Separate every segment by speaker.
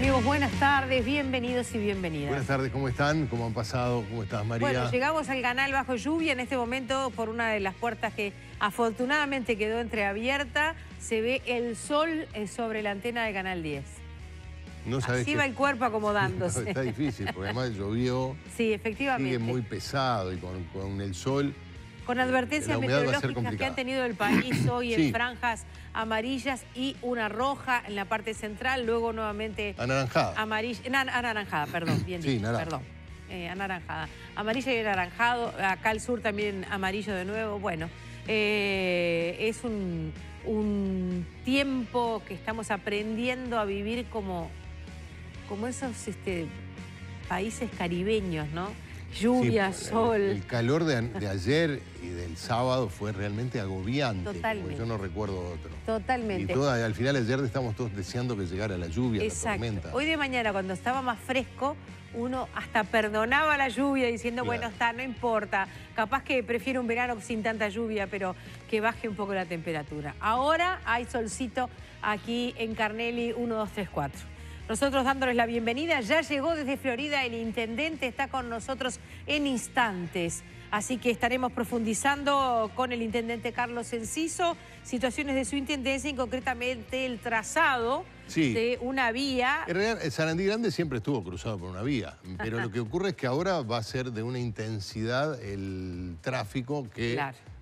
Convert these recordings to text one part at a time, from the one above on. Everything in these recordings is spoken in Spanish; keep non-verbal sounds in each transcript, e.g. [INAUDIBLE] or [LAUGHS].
Speaker 1: Amigos, buenas tardes, bienvenidos y bienvenidas. Buenas
Speaker 2: tardes, ¿cómo están? ¿Cómo han pasado? ¿Cómo estás, María? Bueno,
Speaker 1: llegamos al canal Bajo Lluvia en este momento por una de las puertas que afortunadamente quedó entreabierta. Se ve el sol eh, sobre la antena de Canal 10.
Speaker 2: No Así el
Speaker 1: cuerpo acomodándose. [LAUGHS] Está difícil, porque además
Speaker 2: llovió.
Speaker 1: Sí, efectivamente. Sigue muy
Speaker 2: pesado y con, el sol.
Speaker 1: Con advertencias meteorológicas que ha tenido el país hoy en franjas amarillas y una roja en la parte central, luego nuevamente... Anaranjada. Amarilla, anaranjada, perdón, [CLEARS THROAT] bien sí, perdón. Eh, anaranjada. Amarilla y anaranjado, acá al sur también amarillo de nuevo. Bueno, eh, es un, tiempo que estamos aprendiendo a vivir como, como esos este, países caribeños, ¿no? Lluvia, sol. El,
Speaker 2: calor de, ayer y del sábado fue realmente agobiante. Totalmente. Yo no recuerdo otro.
Speaker 1: Totalmente. Y al
Speaker 2: final ayer estamos todos deseando que llegara la lluvia, Exacto.
Speaker 1: Hoy de mañana, cuando estaba más fresco, uno hasta perdonaba la lluvia diciendo, bueno, está, no importa. Capaz que prefiero un verano sin tanta lluvia, pero que baje un poco la temperatura. Ahora hay solcito aquí en Carnelli 1, 2, 3, 4. Nosotros dándoles la bienvenida, ya llegó desde Florida el intendente, está con nosotros en instantes. Así que estaremos profundizando con el intendente Carlos Enciso, situaciones de su intendencia y concretamente el trazado de una vía.
Speaker 2: En realidad, Sarandí Grande siempre estuvo cruzado por una vía, pero lo que ocurre es que ahora va a ser de una intensidad el tráfico que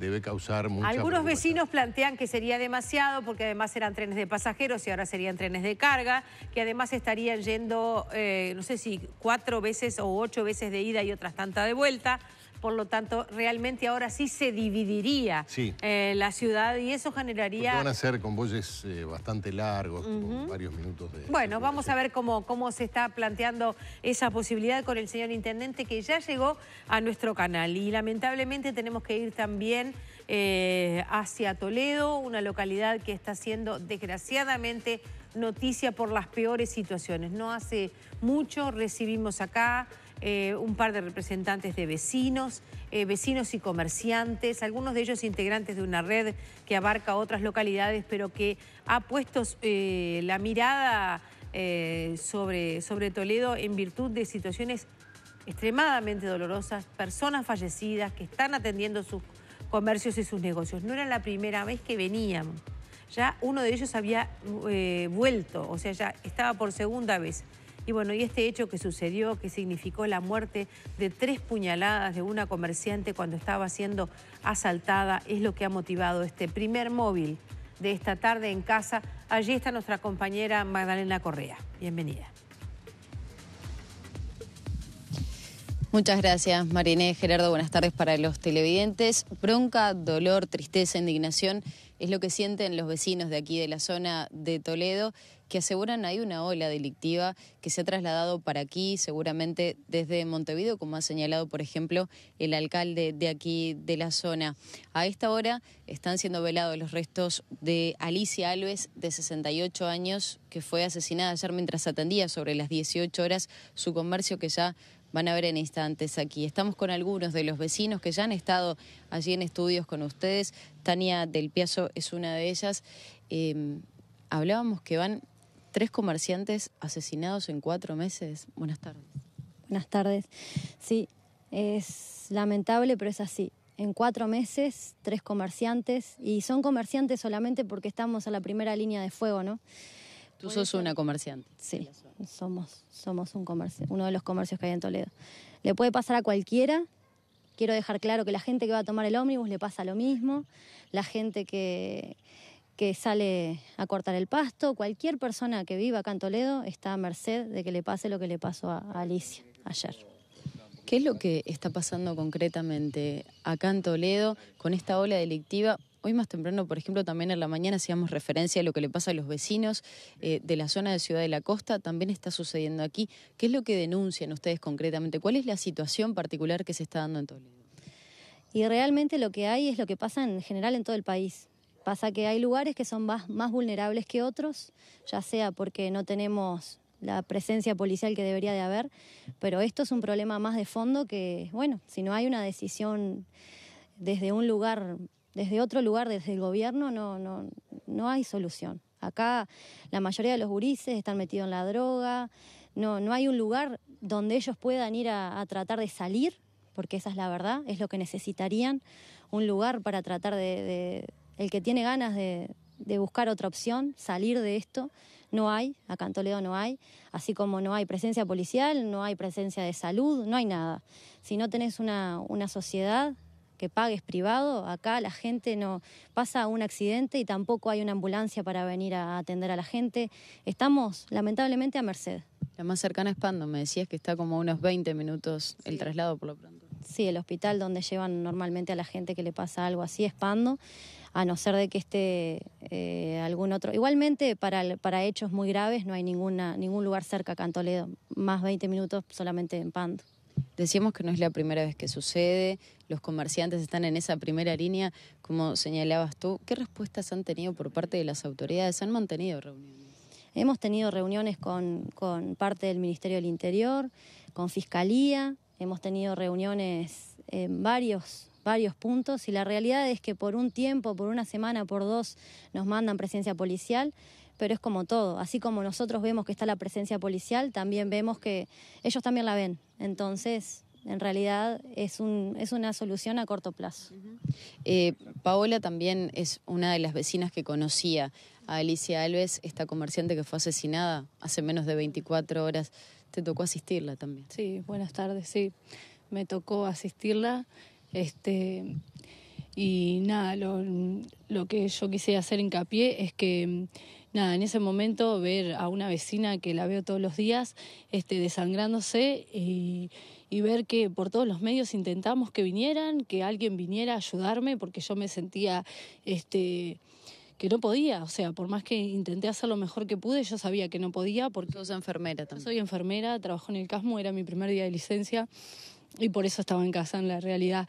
Speaker 2: debe causar mucha Algunos
Speaker 1: vecinos plantean que sería demasiado porque además eran trenes de pasajeros y ahora serían trenes de carga, que además estarían yendo, eh, no sé si cuatro veces o ocho veces de ida y otras tantas de vuelta por lo tanto, realmente ahora sí se dividiría eh, la ciudad y eso generaría... van a
Speaker 2: ser convoyes eh, bastante largos, varios minutos
Speaker 1: de... Bueno, vamos a ver cómo, cómo se está planteando esa posibilidad con el señor Intendente que ya llegó a nuestro canal y lamentablemente tenemos que ir también eh, hacia Toledo, una localidad que está siendo desgraciadamente noticia por las peores situaciones. No hace mucho recibimos acá eh, un par de representantes de vecinos, eh, vecinos y comerciantes, algunos de ellos integrantes de una red que abarca otras localidades, pero que ha puesto eh, la mirada sobre, sobre Toledo en virtud de situaciones extremadamente dolorosas, personas fallecidas que están atendiendo sus comercios y sus negocios. No era la primera vez que venían. Ya uno de ellos había vuelto, o sea, ya estaba por segunda vez. Y bueno, y este hecho que sucedió, que significó la muerte de tres puñaladas de una comerciante cuando estaba siendo asaltada, es lo que ha motivado este primer móvil de esta tarde en casa. Allí está nuestra compañera Magdalena Correa. Bienvenida.
Speaker 3: Muchas gracias, Mariné. Gerardo, buenas tardes para los televidentes. Bronca, dolor, tristeza, indignación es lo que sienten los vecinos de aquí de la zona de Toledo que aseguran hay una ola delictiva que se ha trasladado para aquí, seguramente desde Montevideo, como ha señalado, por ejemplo, el alcalde de aquí de la zona. A esta hora están siendo velados los restos de Alicia Alves, de 68 años, que fue asesinada ayer mientras atendía sobre las 18 horas su comercio que ya van a ver en instantes aquí. Estamos con algunos de los vecinos que ya han estado allí en estudios con ustedes. Tania del Piazo es una de ellas. Em, hablábamos que van tres comerciantes asesinados en cuatro meses. Buenas tardes.
Speaker 4: Buenas tardes. Sí, es lamentable, pero es así. En cuatro meses, tres comerciantes, y son comerciantes solamente porque estamos a la primera línea de fuego, ¿no? Tú sos una comerciante. Sí, somos, somos un comercio, uno de los comercios que hay en Toledo. Le puede pasar a cualquiera, quiero dejar claro que la gente que va a tomar el ómnibus le pasa lo mismo, la gente que, que sale a cortar el pasto, cualquier persona que viva acá en Toledo está a merced de que le pase lo que le pasó a Alicia ayer. ¿Qué
Speaker 3: es lo que está pasando concretamente acá en Toledo con esta ola delictiva? Hoy más temprano, por ejemplo, también en la mañana hacíamos referencia a lo que le pasa a los vecinos eh, de la zona de Ciudad de la Costa, también está sucediendo aquí. ¿Qué es lo que denuncian ustedes concretamente? ¿Cuál es la situación particular que se está dando en Toledo?
Speaker 4: Y realmente lo que hay es lo que pasa en general en todo el país. Pasa que hay lugares que son más, vulnerables que otros, ya sea porque no tenemos la presencia policial que debería de haber, pero esto es un problema más de fondo que, bueno, si no hay una decisión desde un lugar, desde otro lugar, desde el gobierno, no, no, no hay solución. Acá la mayoría de los gurises están metidos en la droga, no, no hay un lugar donde ellos puedan ir a, tratar de salir, porque esa es la verdad, es lo que necesitarían, un lugar para tratar de el que tiene ganas de, buscar otra opción, salir de esto, no hay, acá en Toledo no hay, así como no hay presencia policial, no hay presencia de salud, no hay nada. Si no tenés una, sociedad que pagues privado, acá la gente no pasa un accidente y tampoco hay una ambulancia para venir a atender a la gente. Estamos lamentablemente a merced.
Speaker 3: La más cercana es Pando, me decías que está como unos 20 minutos el traslado
Speaker 4: por lo pronto. Sí, el hospital donde llevan normalmente a la gente que le pasa algo así es Pando a no ser de que esté eh, algún otro. Igualmente, para, para hechos muy graves no hay ninguna, ningún lugar cerca acá en Toledo, más 20 minutos solamente en Pando. Decíamos
Speaker 3: que no es la primera vez que sucede, los comerciantes están en esa primera línea, como señalabas
Speaker 4: tú. ¿Qué respuestas han tenido por parte de las autoridades? ¿Han mantenido reuniones? Hemos tenido reuniones con, con parte del Ministerio del Interior, con Fiscalía, hemos tenido reuniones en varios varios puntos y la realidad es que por un tiempo, por una semana, por dos, nos mandan presencia policial, pero es como todo, así como nosotros vemos que está la presencia policial, también vemos que ellos también la ven, entonces en realidad es, un, es una solución a corto plazo. Eh, Paola también
Speaker 3: es una de las vecinas que conocía a Alicia Alves, esta comerciante que fue asesinada hace menos de 24 horas. Te tocó asistirla también. Sí, buenas tardes, sí.
Speaker 5: Me tocó asistirla. Este, y nada, lo, que yo quise hacer hincapié es que nada, en ese momento ver a una vecina que la veo todos los días este, desangrándose y, ver que por todos los medios intentamos que vinieran, que alguien viniera a ayudarme porque yo me sentía este, que no podía, o sea, por más que intenté hacer lo mejor que pude, yo sabía que no podía porque... soy enfermera Soy enfermera, trabajo en el CASMO, era mi primer día de licencia y por eso estaba en casa en la realidad.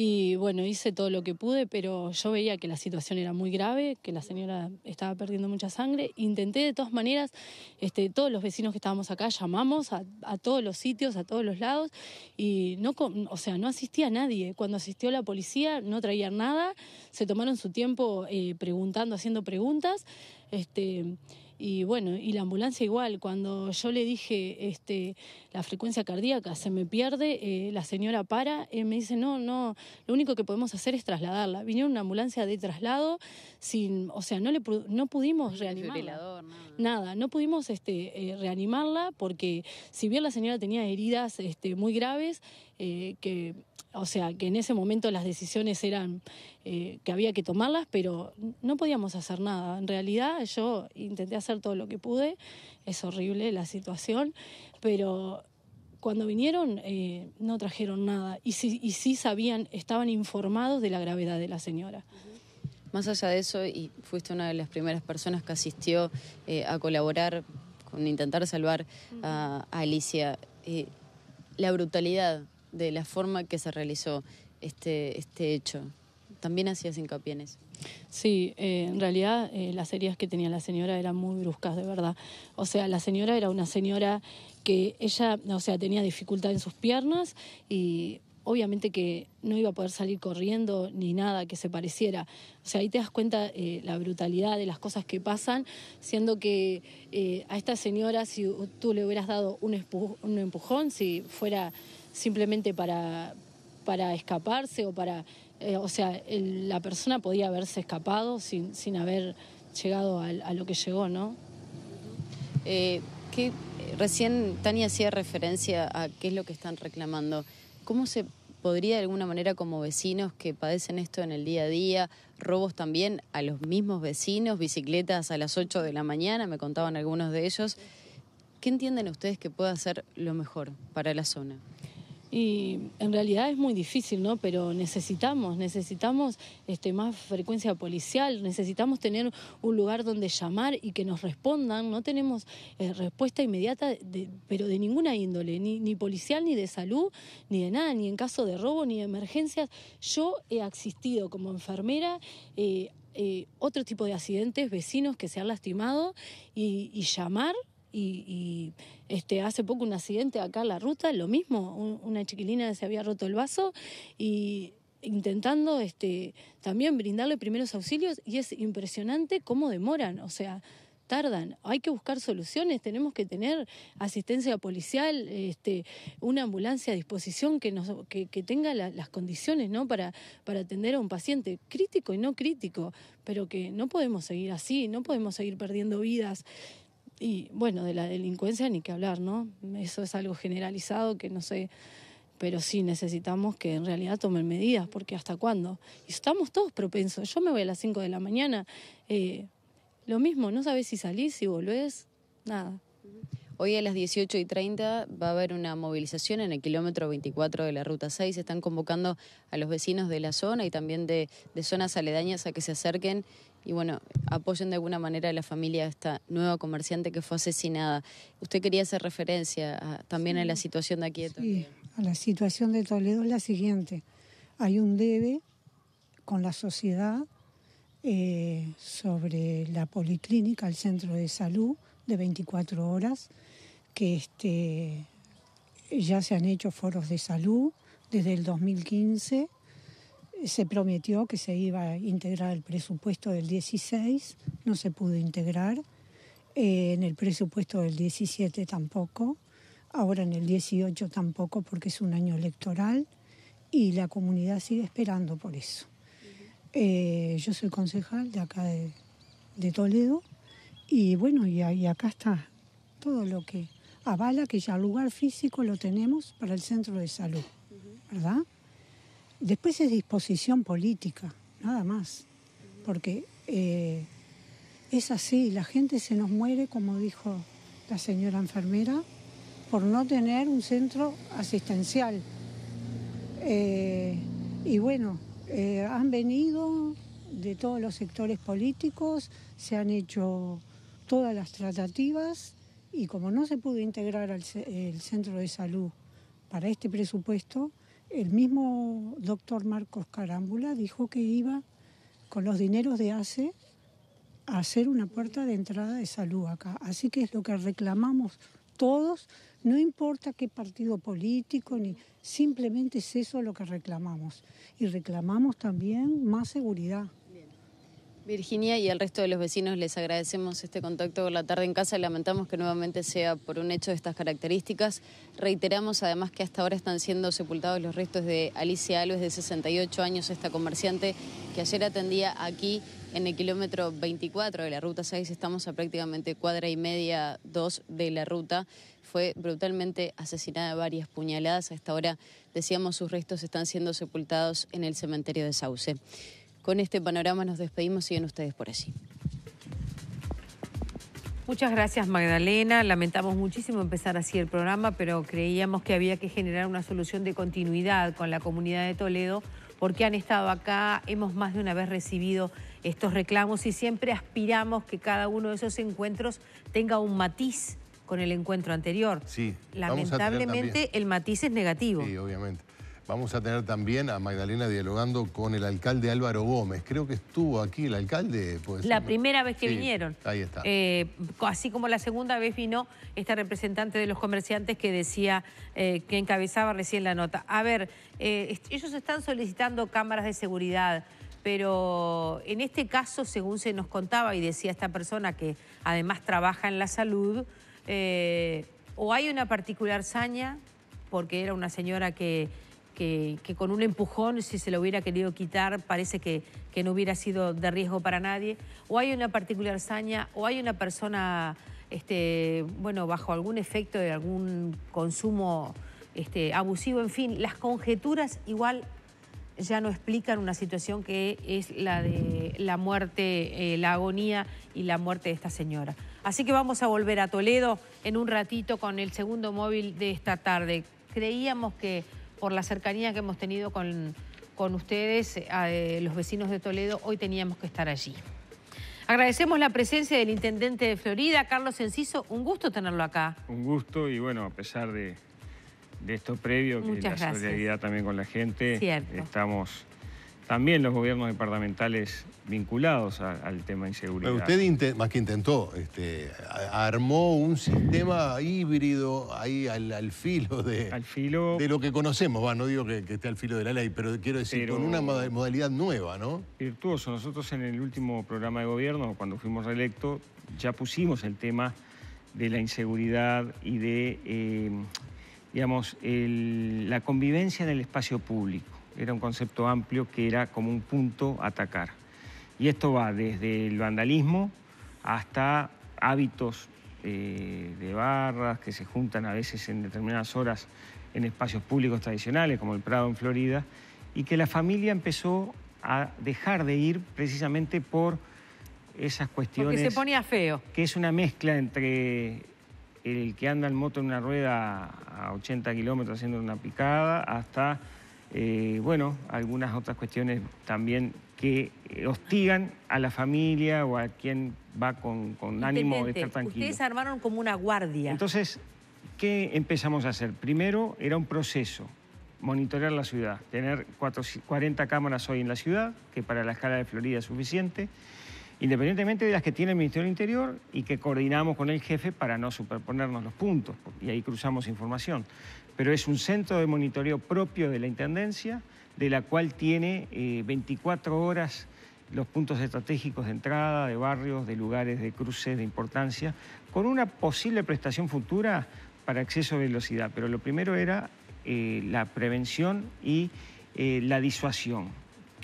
Speaker 5: Y bueno, hice todo lo que pude, pero yo veía que la situación era muy grave, que la señora estaba perdiendo mucha sangre. Intenté de todas maneras, este, todos los vecinos que estábamos acá llamamos a, todos los sitios, a todos los lados, y no, o sea, no asistía nadie. Cuando asistió la policía no traían nada, se tomaron su tiempo eh, preguntando, haciendo preguntas. Este, y bueno, y la ambulancia igual, cuando yo le dije este, la frecuencia cardíaca se me pierde, eh, la señora para, y me dice, no, no, lo único que podemos hacer es trasladarla. Vinieron una ambulancia de traslado, sin, o sea, no, le, no pudimos reanimarla. Nada, no pudimos este, eh, reanimarla porque si bien la señora tenía heridas este, muy graves, eh, que, o sea, que en ese momento las decisiones eran eh, que había que tomarlas, pero no podíamos hacer nada. En realidad yo intenté hacer todo lo que pude, es horrible la situación, pero cuando vinieron eh, no trajeron nada y sí, sí sabían, estaban informados de la gravedad de la señora.
Speaker 3: Más allá de eso, y fuiste una de las primeras personas que asistió eh, a colaborar con intentar salvar a, Alicia, la brutalidad de la forma que se realizó este, este hecho, también hacías hincapié en eso. Sí, eh, en realidad eh, las heridas que tenía la señora
Speaker 5: eran muy bruscas, de verdad. O sea, la señora era una señora que ella, o sea, tenía dificultad en sus piernas y obviamente que no iba a poder salir corriendo ni nada que se pareciera. O sea, ahí te das cuenta eh, la brutalidad de las cosas que pasan, siendo que a esta señora, si tú le hubieras dado un empujón, si fuera simplemente para, para escaparse o para, eh, o sea, la persona podía haberse
Speaker 3: escapado sin, haber llegado a, lo que llegó, ¿no? Eh, que recién Tania hacía referencia a qué es lo que están reclamando. ¿Cómo se podría de alguna manera como vecinos que padecen esto en el día a día, robos también a los mismos vecinos, bicicletas a las 8 de la mañana, me contaban algunos de ellos, ¿qué entienden ustedes que pueda hacer lo mejor para la zona? Y
Speaker 5: en realidad es muy difícil, ¿no? Pero necesitamos, necesitamos este, más frecuencia policial, necesitamos tener un lugar donde llamar y que nos respondan. No tenemos eh, respuesta inmediata, pero de ninguna índole, ni, ni, policial, ni de salud, ni de nada, ni en caso de robo, ni de emergencias. Yo he asistido como enfermera. Eh, eh, otro tipo de accidentes, vecinos que se han lastimado y llamar y, este, hace poco un accidente acá en la ruta, lo mismo, una chiquilina se había roto el vaso y intentando este, también brindarle primeros auxilios y es impresionante cómo demoran, o sea, tardan. Hay que buscar soluciones, tenemos que tener asistencia policial, este, una ambulancia a disposición que, nos, que, tenga las condiciones ¿no? para, para atender a un paciente crítico y no crítico, pero que no podemos seguir así, no podemos seguir perdiendo vidas. Y bueno, de la delincuencia ni que hablar, ¿no? Eso es algo generalizado que no sé, pero sí necesitamos que en realidad tomen medidas, porque ¿hasta cuándo? Y estamos todos propensos. Yo me voy a
Speaker 3: las 5 de la mañana, eh, lo mismo, no sabes si salís, si volvés, nada. Hoy a las 18 y 30 va a haber una movilización en el kilómetro 24 de la ruta 6. Se Están convocando a los vecinos de la zona y también de, zonas aledañas a que se acerquen y bueno, apoyen de alguna manera a la familia de esta nueva comerciante que fue asesinada. Usted quería hacer referencia también a la situación de aquí
Speaker 6: Sí, a la situación de Toledo es la siguiente. Hay un debe con la sociedad eh, sobre la policlínica, el centro de salud de 24 horas que este, ya se han hecho foros de salud desde el 2015. Se prometió que se iba a integrar el presupuesto del 16, no se pudo integrar. Eh, en el presupuesto del 17 tampoco. Ahora en el 18 tampoco porque es un año electoral y la comunidad sigue esperando por eso. Eh, yo soy concejal de acá de, Toledo y bueno, y acá está todo lo que avala que ya el lugar físico lo tenemos para el centro de salud, ¿verdad? Después es disposición política, nada más, porque eh, es así, la gente se nos muere, como dijo la señora enfermera, por no tener un centro asistencial. Eh, y bueno, eh, han venido de todos los sectores políticos, se han hecho todas las tratativas y como no se pudo integrar al el centro de salud para este presupuesto, el mismo doctor Marcos Carámbula dijo que iba con los dineros de ACE a hacer una puerta de entrada de salud acá. Así que es lo que reclamamos todos, no importa qué partido político, ni simplemente es eso lo que reclamamos. Y reclamamos también más seguridad.
Speaker 3: Virginia y al resto de los vecinos les agradecemos este contacto por la tarde en casa. Lamentamos que nuevamente sea por un hecho de estas características. Reiteramos además que hasta ahora están siendo sepultados los restos de Alicia Alves, de 68 años, esta comerciante que ayer atendía aquí en el kilómetro 24 de la ruta 6. Estamos a prácticamente cuadra y media, dos de la ruta fue brutalmente asesinada de varias puñaladas. Hasta ahora, decíamos, sus restos están siendo sepultados en el cementerio de Sauce. Con este panorama nos
Speaker 1: despedimos. Siguen ustedes por allí. Muchas gracias Magdalena, lamentamos muchísimo empezar así el programa, pero creíamos que había que generar una solución de continuidad con la comunidad de Toledo porque han estado acá, hemos más de una vez recibido estos reclamos y siempre aspiramos que cada uno de esos encuentros tenga un matiz con el encuentro anterior. Sí. Lamentablemente el matiz es negativo. Sí,
Speaker 2: obviamente. Vamos a tener también a Magdalena dialogando con el alcalde Álvaro Gómez. Creo que estuvo aquí el alcalde. la primera vez que vinieron. Ahí está.
Speaker 1: Eh, así como la segunda vez vino esta representante de los comerciantes que decía, eh, que encabezaba recién la nota. A ver, eh, ellos están solicitando cámaras de seguridad, pero en este caso, según se nos contaba y decía esta persona que además trabaja en la salud, o hay una particular saña, porque era una señora que que, con un empujón, si se lo hubiera querido quitar, parece que, no hubiera sido de riesgo para nadie, o hay una particular saña, o hay una persona, este, bueno, bajo algún efecto de algún consumo este, abusivo, en fin, las conjeturas igual ya no explican una situación que es la de la muerte, eh, la agonía y la muerte de esta señora. Así que vamos a volver a Toledo en un ratito con el segundo móvil de esta tarde. Creíamos que por la cercanía que hemos tenido con, con ustedes, eh, los vecinos de Toledo, hoy teníamos que estar allí. Agradecemos la presencia del intendente de Florida, Carlos Enciso. Un gusto tenerlo acá.
Speaker 7: Un gusto y bueno, a pesar de, esto previo, Muchas que la solidaridad también con la gente, estamos también los gobiernos departamentales vinculados al tema de inseguridad. Pero
Speaker 2: usted, más que intentó, este, armó un sistema híbrido ahí al, filo de al filo, de lo que conocemos, va, no digo que, esté al filo de la ley,
Speaker 7: pero quiero decir, con una modalidad nueva, ¿no? Virtuoso. Nosotros en el último programa de gobierno, cuando fuimos reelectos, ya pusimos el tema de la inseguridad y de, eh, digamos, la convivencia en el espacio público era un concepto amplio que era como un punto a atacar. Y esto va desde el vandalismo hasta hábitos eh, de barras que se juntan a veces en determinadas horas en espacios públicos tradicionales, como el Prado en Florida, y que la familia empezó a dejar de ir precisamente por esas cuestiones. Porque se ponía feo. Que es una mezcla entre el que anda en moto en una rueda a 80 kilómetros haciendo una picada hasta eh, bueno, algunas otras cuestiones también que eh, hostigan a la familia o a quien va con, con ánimo de estar tranquilo. Ustedes
Speaker 1: armaron como una
Speaker 7: guardia. Entonces, ¿qué empezamos a hacer? Primero era un proceso, monitorear la ciudad, tener 40 cámaras hoy en la ciudad, que para la escala de Florida es suficiente, independientemente de las que tiene el Ministerio del Interior y que coordinamos con el jefe para no superponernos los puntos, y ahí cruzamos información pero es un centro de monitoreo propio de la Intendencia, de la cual tiene 24 eh, horas los puntos estratégicos de entrada, de barrios, de lugares de cruces, de importancia, con una posible prestación futura para acceso a velocidad. Pero lo primero era eh, la prevención y eh, la disuasión.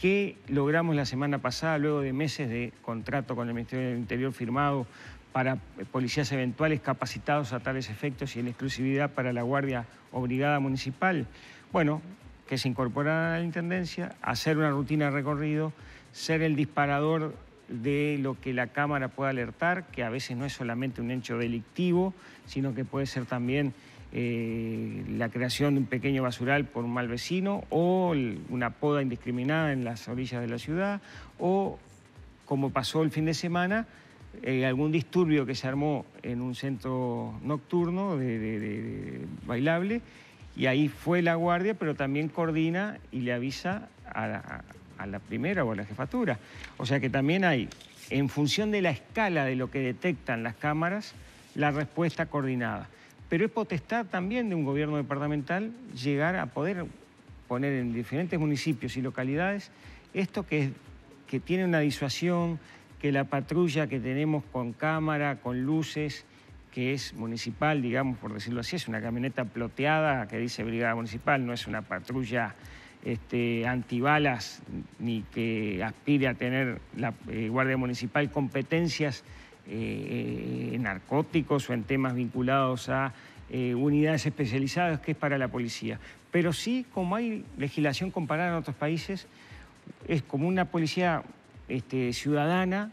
Speaker 7: ¿Qué logramos la semana pasada luego de meses de contrato con el Ministerio del Interior firmado para eh, policías eventuales capacitados a tales efectos y en exclusividad para la Guardia Obrigada Municipal? Bueno, que se incorporara a la Intendencia, hacer una rutina de recorrido, ser el disparador de lo que la Cámara pueda alertar, que a veces no es solamente un hecho delictivo, sino que puede ser también eh, la creación de un pequeño basural por un mal vecino o una poda indiscriminada en las orillas de la ciudad o, como pasó el fin de semana, eh, algún disturbio que se armó en un centro nocturno de, bailable y ahí fue la guardia, pero también coordina y le avisa a la primera o a la jefatura. O sea que también hay, en función de la escala de lo que detectan las cámaras, la respuesta coordinada pero es potestad también de un gobierno departamental llegar a poder poner en diferentes municipios y localidades esto que, es, que tiene una disuasión, que la patrulla que tenemos con cámara, con luces, que es municipal, digamos, por decirlo así, es una camioneta ploteada que dice Brigada Municipal, no es una patrulla este, antibalas ni que aspire a tener la eh, Guardia Municipal competencias eh, narcóticos o en temas vinculados a eh, unidades especializadas, que es para la policía. Pero sí, como hay legislación comparada en otros países, es como una policía este, ciudadana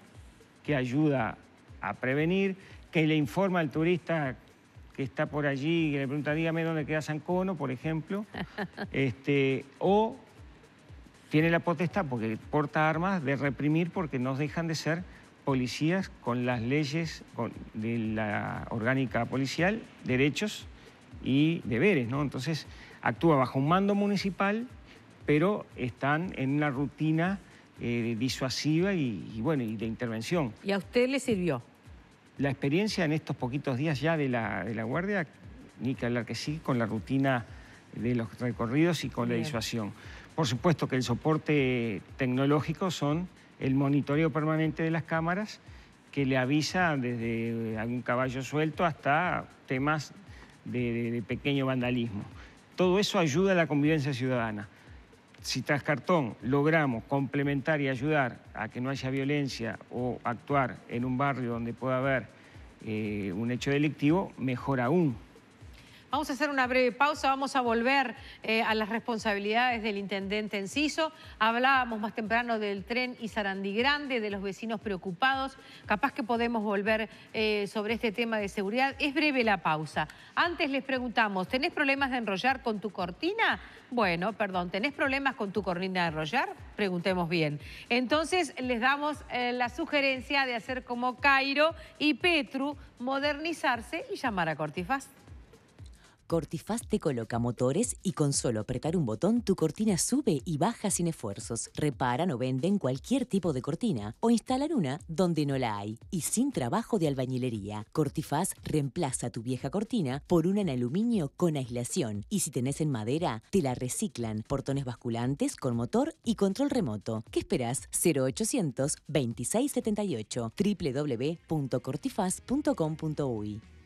Speaker 7: que ayuda a prevenir, que le informa al turista que está por allí y le pregunta, dígame dónde queda San Cono, por ejemplo, [LAUGHS] este, o tiene la potestad, porque porta armas, de reprimir porque no dejan de ser policías con las leyes de la orgánica policial, derechos y deberes, ¿no? Entonces actúa bajo un mando municipal, pero están en una rutina eh, disuasiva y, bueno, y de intervención. ¿Y a usted le sirvió? La experiencia en estos poquitos días ya de la, de la guardia, ni que hablar que sí, con la rutina de los recorridos y con la disuasión. Por supuesto que el soporte tecnológico son el monitoreo permanente de las cámaras que le avisa desde algún caballo suelto hasta temas de, pequeño vandalismo. Todo eso ayuda a la convivencia ciudadana. Si tras cartón logramos complementar y ayudar a que no haya violencia o actuar en un barrio donde pueda haber eh, un hecho delictivo, mejor aún.
Speaker 1: Vamos a hacer una breve pausa, vamos a volver eh, a las responsabilidades del intendente Enciso. Hablábamos más temprano del tren y Sarandí Grande, de los vecinos preocupados. Capaz que podemos volver eh, sobre este tema de seguridad. Es breve la pausa. Antes les preguntamos, ¿tenés problemas de enrollar con tu cortina? Bueno, perdón, ¿tenés problemas con tu cortina de enrollar? Preguntemos bien. Entonces les damos eh, la sugerencia de hacer como Cairo y Petru, modernizarse y llamar a Cortifast. Cortifaz te coloca motores y con solo apretar un botón tu cortina sube y baja sin esfuerzos. Reparan o venden cualquier tipo de cortina o instalan una donde no la hay y sin trabajo de albañilería. Cortifaz reemplaza tu vieja cortina por una en aluminio con aislación y si tenés en madera te la reciclan. Portones basculantes con motor y control remoto. ¿Qué esperas? 0800 2678 www.cortifaz.com.uy